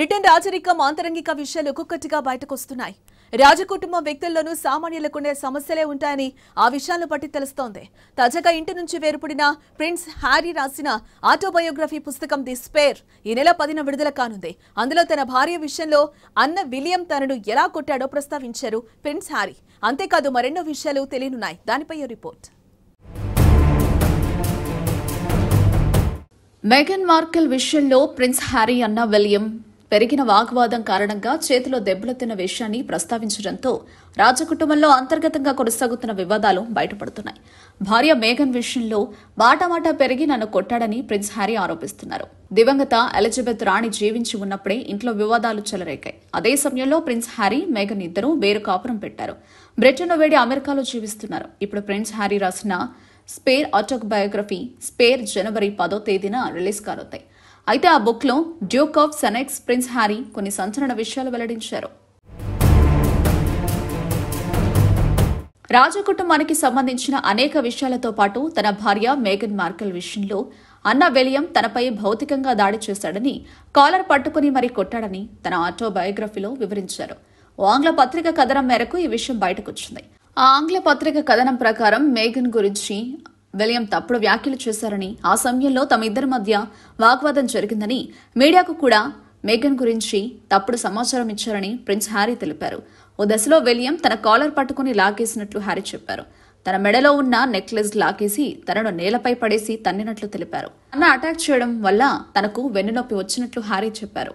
Britain రాజరికం ఆంతరంగిక విషయాలు ఒక్కొక్కటిగా బయటకొస్తున్నాయి రాజకుటుంబం వ్యక్తుల్లోనూ సామాన్యులకుండే సమస్యలే ఉంటాయని ఆ విషయాలను బట్టి తెలుస్తోంది తాజాగా ఇంటి నుంచి వేరుపడిన ప్రిన్స్ హ్యారీ రాసిన ఆటోబయోగ్రఫీ పుస్తకం ది స్పేర్ ఈ నెల పదిన విడుదల కానుంది అందులో తన భార్య విషయంలో అన్న విలియం తనను ఎలా కొట్టాడో ప్రస్తావించారు ప్రిన్స్ హ్యారీ అంతేకాదు మరెన్నో విషయాలు తెలియనున్నాయి దానిపై రిపోర్ట్ మెగన్ మార్కెల్ విషయంలో ప్రిన్స్ హ్యారీ అన్న విలియం పెరిగిన వాగ్వాదం కారణంగా చేతిలో దెబ్బలతిన్న విషయాన్ని ప్రస్తావించడంతో రాజకుటుంబంలో అంతర్గతంగా కొనసాగుతున్న వివాదాలు బయటపడుతున్నాయి భార్య మేఘన్ విషయంలో మాటామాటా పెరిగి నన్ను కొట్టాడని ప్రిన్స్ హ్యారీ ఆరోపిస్తున్నారు దివంగత ఎలిజబెత్ రాణి జీవించి ఉన్నప్పుడే ఇంట్లో వివాదాలు చెలరేకాయి అదే సమయంలో ప్రిన్స్ హ్యారీ మేఘన్ ఇద్దరూ వేరు కాపురం పెట్టారు బ్రిటన్ వేడి అమెరికాలో జీవిస్తున్నారు ఇప్పుడు ప్రిన్స్ హ్యారీ రాసిన స్పేర్ బయోగ్రఫీ స్పేర్ జనవరి పదో తేదీన రిలీజ్ కానుతాయి అయితే ఆ బుక్లో duke of Sussex prince Harry కొన్ని సంచలన విషయాలు వెల్లడించారు రాజకుటుంబానికి సంబంధించిన అనేక విషయాలతో పాటు తన భార్య మేఘన్ మార్కెల్ విషయంలో అన్న విలియం తనపై భౌతికంగా దాడి చేశాడని కాలర్ పట్టుకుని మరి కొట్టాడని తన ఆటోబయోగ్రఫీలో వివరించారు ఓ ఆంగ్ల పత్రిక కథనం మేరకు ఈ విషయం బయటకొచ్చింది ఆ ఆంగ్ల పత్రిక కథనం ప్రకారం మేఘన్ గురించి విలియం తప్పుడు వ్యాఖ్యలు చేశారని ఆ సమయంలో తమ ఇద్దరి మధ్య వాగ్వాదం జరిగిందని మీడియాకు కూడా మేఘన్ గురించి తప్పుడు సమాచారం ఇచ్చారని ప్రిన్స్ హ్యారీ తెలిపారు ఓ దశలో విలియం తన కాలర్ పట్టుకుని లాకేసినట్లు హ్యారీ చెప్పారు తన మెడలో ఉన్న నెక్లెస్ లాకేసి తనను నేలపై పడేసి తన్నినట్లు తెలిపారు అన్న అటాక్ చేయడం వల్ల తనకు వెన్నునొప్పి వచ్చినట్లు హ్యారీ చెప్పారు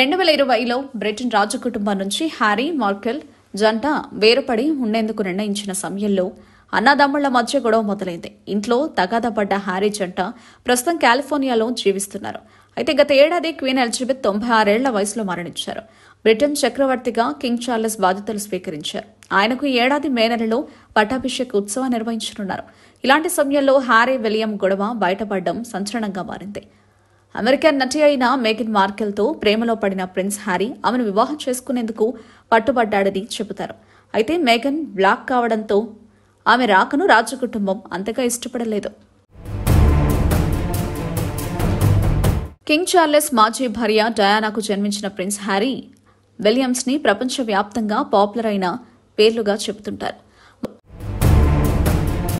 రెండు వేల ఇరవైలో బ్రిటన్ రాజకుటుంబం నుంచి హ్యారీ మార్కెల్ జంట వేరుపడి ఉండేందుకు నిర్ణయించిన సమయంలో అన్నదమ్ముళ్ల మధ్య గొడవ మొదలైంది ఇంట్లో తగాదా పడ్డ హ్యారీ జంట ప్రస్తుతం కాలిఫోర్నియాలో జీవిస్తున్నారు అయితే గత ఏడాది క్వీన్ ఎలిజబెత్ తొంభై ఆరేళ్ల వయసులో మరణించారు బ్రిటన్ చక్రవర్తిగా కింగ్ చార్లెస్ బాధ్యతలు స్వీకరించారు ఆయనకు ఏడాది మే నెలలో పట్టాభిషేక ఉత్సవం నిర్వహించనున్నారు ఇలాంటి సమయంలో హ్యారీ విలియం గొడవ బయటపడడం సంచలనంగా మారింది అమెరికన్ నటి అయిన మేఘన్ మార్కెల్తో ప్రేమలో పడిన ప్రిన్స్ హ్యారీ ఆమెను వివాహం చేసుకునేందుకు పట్టుబడ్డాడని చెబుతారు అయితే మేఘన్ బ్లాక్ కావడంతో ఆమె రాకను రాజకుటుంబం అంతగా ఇష్టపడలేదు కింగ్ చార్లెస్ మాజీ భార్య డయానాకు జన్మించిన ప్రిన్స్ హ్యారీ విలియమ్స్ని ప్రపంచవ్యాప్తంగా పాపులర్ అయిన పేర్లుగా చెబుతుంటారు